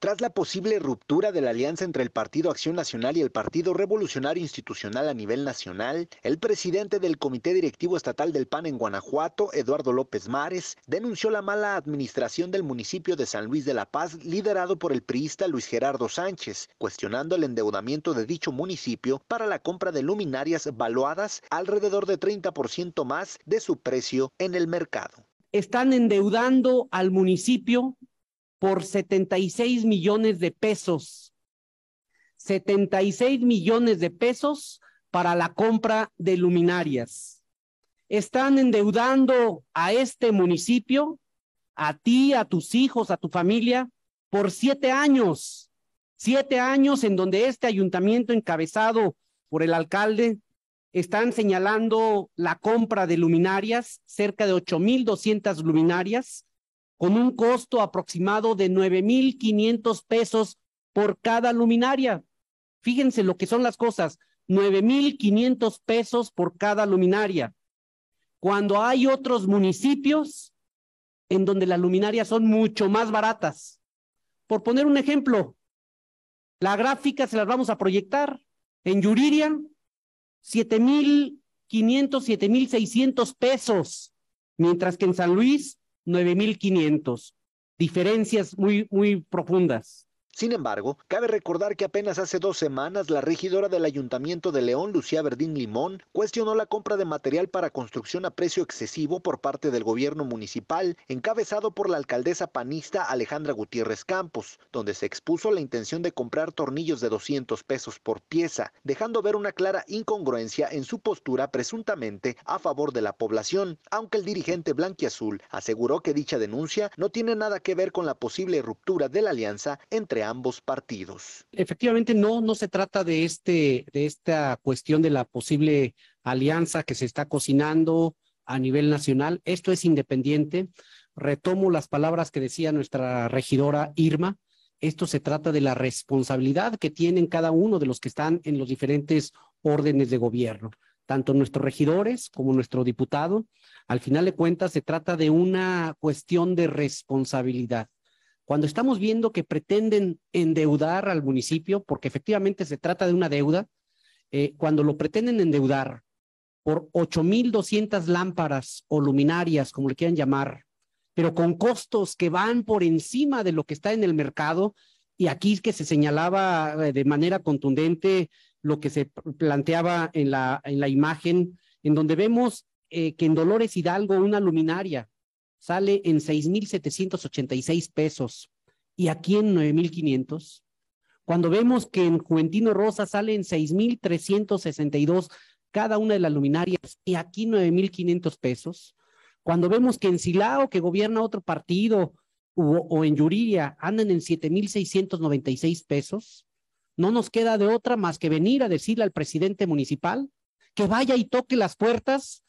Tras la posible ruptura de la alianza entre el Partido Acción Nacional y el Partido Revolucionario Institucional a nivel nacional, el presidente del Comité Directivo Estatal del PAN en Guanajuato, Eduardo López Mares, denunció la mala administración del municipio de San Luis de la Paz, liderado por el priista Luis Gerardo Sánchez, cuestionando el endeudamiento de dicho municipio para la compra de luminarias valuadas alrededor de 30% más de su precio en el mercado. Están endeudando al municipio por 76 millones de pesos. 76 millones de pesos para la compra de luminarias. Están endeudando a este municipio, a ti, a tus hijos, a tu familia, por siete años. Siete años en donde este ayuntamiento encabezado por el alcalde están señalando la compra de luminarias, cerca de 8.200 luminarias, con un costo aproximado de 9.500 pesos por cada luminaria. Fíjense lo que son las cosas, 9.500 pesos por cada luminaria. Cuando hay otros municipios en donde las luminarias son mucho más baratas. Por poner un ejemplo, la gráfica se las vamos a proyectar en Yuriria, 7.500, 7.600 pesos, mientras que en San Luis 9.500. Diferencias muy, muy profundas. Sin embargo, cabe recordar que apenas hace dos semanas la regidora del Ayuntamiento de León, Lucía Verdín Limón, cuestionó la compra de material para construcción a precio excesivo por parte del gobierno municipal, encabezado por la alcaldesa panista Alejandra Gutiérrez Campos, donde se expuso la intención de comprar tornillos de 200 pesos por pieza, dejando ver una clara incongruencia en su postura presuntamente a favor de la población, aunque el dirigente blanquiazul aseguró que dicha denuncia no tiene nada que ver con la posible ruptura de la alianza entre ambos partidos. Efectivamente, no, no se trata de, este, de esta cuestión de la posible alianza que se está cocinando a nivel nacional. Esto es independiente. Retomo las palabras que decía nuestra regidora Irma. Esto se trata de la responsabilidad que tienen cada uno de los que están en los diferentes órdenes de gobierno, tanto nuestros regidores como nuestro diputado. Al final de cuentas, se trata de una cuestión de responsabilidad cuando estamos viendo que pretenden endeudar al municipio, porque efectivamente se trata de una deuda, eh, cuando lo pretenden endeudar por 8.200 lámparas o luminarias, como le quieran llamar, pero con costos que van por encima de lo que está en el mercado, y aquí es que se señalaba eh, de manera contundente lo que se planteaba en la, en la imagen, en donde vemos eh, que en Dolores Hidalgo una luminaria sale en 6.786 pesos y aquí en 9.500. Cuando vemos que en Juventino Rosa sale en 6.362 cada una de las luminarias y aquí 9.500 pesos. Cuando vemos que en Silao, que gobierna otro partido, o, en Yuriria, andan en 7.696 pesos, no nos queda de otra más que venir a decirle al presidente municipal que vaya y toque las puertas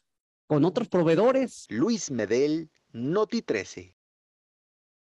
con otros proveedores. Luis Medel Noti 13.